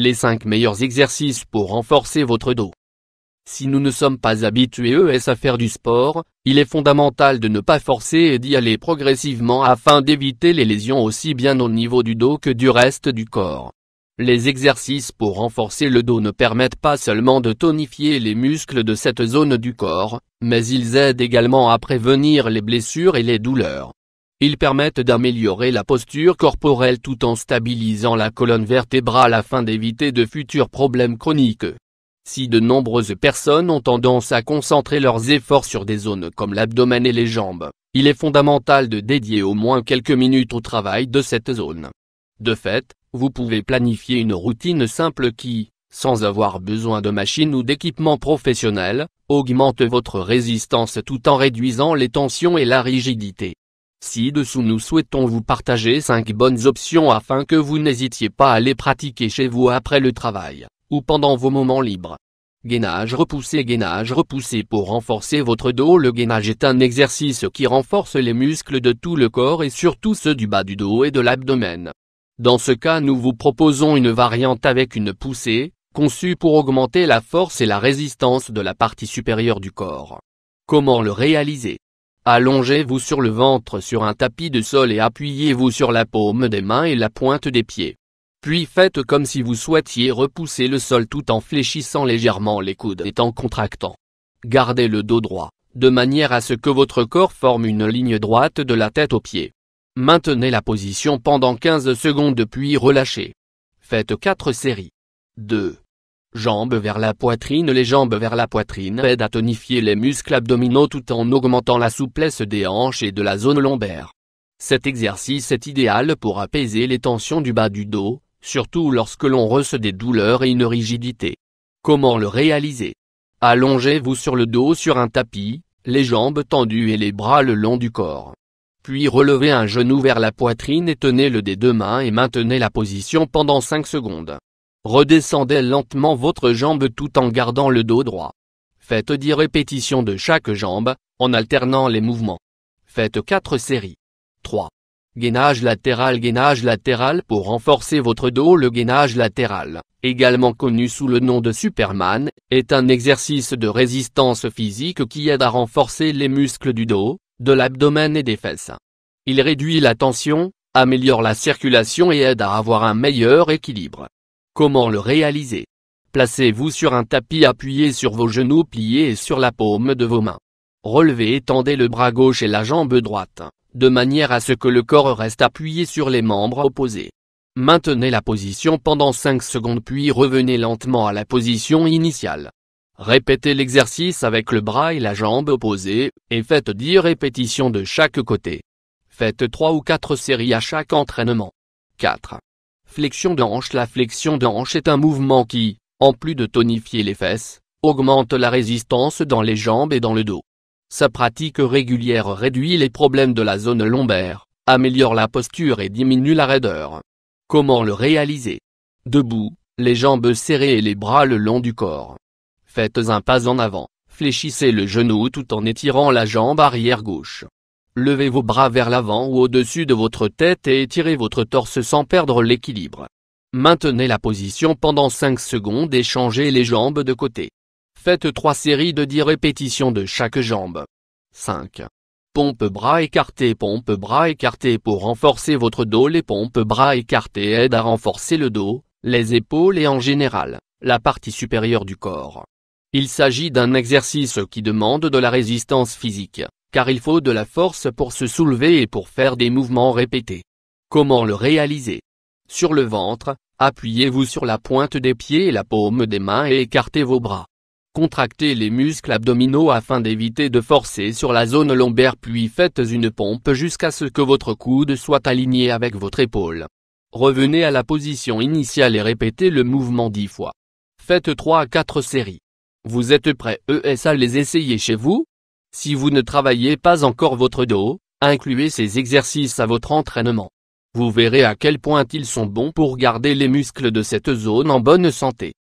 Les 5 meilleurs exercices pour renforcer votre dos. Si nous ne sommes pas habitués à faire du sport, il est fondamental de ne pas forcer et d'y aller progressivement afin d'éviter les lésions aussi bien au niveau du dos que du reste du corps. Les exercices pour renforcer le dos ne permettent pas seulement de tonifier les muscles de cette zone du corps, mais ils aident également à prévenir les blessures et les douleurs. Ils permettent d'améliorer la posture corporelle tout en stabilisant la colonne vertébrale afin d'éviter de futurs problèmes chroniques. Si de nombreuses personnes ont tendance à concentrer leurs efforts sur des zones comme l'abdomen et les jambes, il est fondamental de dédier au moins quelques minutes au travail de cette zone. De fait, vous pouvez planifier une routine simple qui, sans avoir besoin de machines ou d'équipements professionnels, augmente votre résistance tout en réduisant les tensions et la rigidité. Ci-dessous nous souhaitons vous partager 5 bonnes options afin que vous n'hésitiez pas à les pratiquer chez vous après le travail, ou pendant vos moments libres. Gainage repoussé Gainage repoussé pour renforcer votre dos Le gainage est un exercice qui renforce les muscles de tout le corps et surtout ceux du bas du dos et de l'abdomen. Dans ce cas nous vous proposons une variante avec une poussée, conçue pour augmenter la force et la résistance de la partie supérieure du corps. Comment le réaliser Allongez-vous sur le ventre sur un tapis de sol et appuyez-vous sur la paume des mains et la pointe des pieds. Puis faites comme si vous souhaitiez repousser le sol tout en fléchissant légèrement les coudes et en contractant. Gardez le dos droit, de manière à ce que votre corps forme une ligne droite de la tête aux pieds. Maintenez la position pendant 15 secondes puis relâchez. Faites 4 séries. 2, Jambes vers la poitrine Les jambes vers la poitrine aident à tonifier les muscles abdominaux tout en augmentant la souplesse des hanches et de la zone lombaire. Cet exercice est idéal pour apaiser les tensions du bas du dos, surtout lorsque l'on ressent des douleurs et une rigidité. Comment le réaliser Allongez-vous sur le dos sur un tapis, les jambes tendues et les bras le long du corps. Puis relevez un genou vers la poitrine et tenez-le des deux mains et maintenez la position pendant 5 secondes. Redescendez lentement votre jambe tout en gardant le dos droit. Faites 10 répétitions de chaque jambe, en alternant les mouvements. Faites 4 séries. 3. Gainage latéral Gainage latéral pour renforcer votre dos Le gainage latéral, également connu sous le nom de Superman, est un exercice de résistance physique qui aide à renforcer les muscles du dos, de l'abdomen et des fesses. Il réduit la tension, améliore la circulation et aide à avoir un meilleur équilibre. Comment le réaliser Placez-vous sur un tapis appuyé sur vos genoux pliés et sur la paume de vos mains. Relevez et tendez le bras gauche et la jambe droite, de manière à ce que le corps reste appuyé sur les membres opposés. Maintenez la position pendant 5 secondes puis revenez lentement à la position initiale. Répétez l'exercice avec le bras et la jambe opposés, et faites 10 répétitions de chaque côté. Faites 3 ou 4 séries à chaque entraînement. 4. Flexion de hanche La flexion de hanche est un mouvement qui, en plus de tonifier les fesses, augmente la résistance dans les jambes et dans le dos. Sa pratique régulière réduit les problèmes de la zone lombaire, améliore la posture et diminue la raideur. Comment le réaliser Debout, les jambes serrées et les bras le long du corps. Faites un pas en avant, fléchissez le genou tout en étirant la jambe arrière gauche. Levez vos bras vers l'avant ou au-dessus de votre tête et étirez votre torse sans perdre l'équilibre. Maintenez la position pendant 5 secondes et changez les jambes de côté. Faites 3 séries de 10 répétitions de chaque jambe. 5. Pompe bras écartés Pompe bras écarté pour renforcer votre dos Les pompes bras écartés aident à renforcer le dos, les épaules et en général, la partie supérieure du corps. Il s'agit d'un exercice qui demande de la résistance physique car il faut de la force pour se soulever et pour faire des mouvements répétés. Comment le réaliser Sur le ventre, appuyez-vous sur la pointe des pieds et la paume des mains et écartez vos bras. Contractez les muscles abdominaux afin d'éviter de forcer sur la zone lombaire puis faites une pompe jusqu'à ce que votre coude soit aligné avec votre épaule. Revenez à la position initiale et répétez le mouvement dix fois. Faites 3 à 4 séries. Vous êtes prêts ESA les essayer chez vous si vous ne travaillez pas encore votre dos, incluez ces exercices à votre entraînement. Vous verrez à quel point ils sont bons pour garder les muscles de cette zone en bonne santé.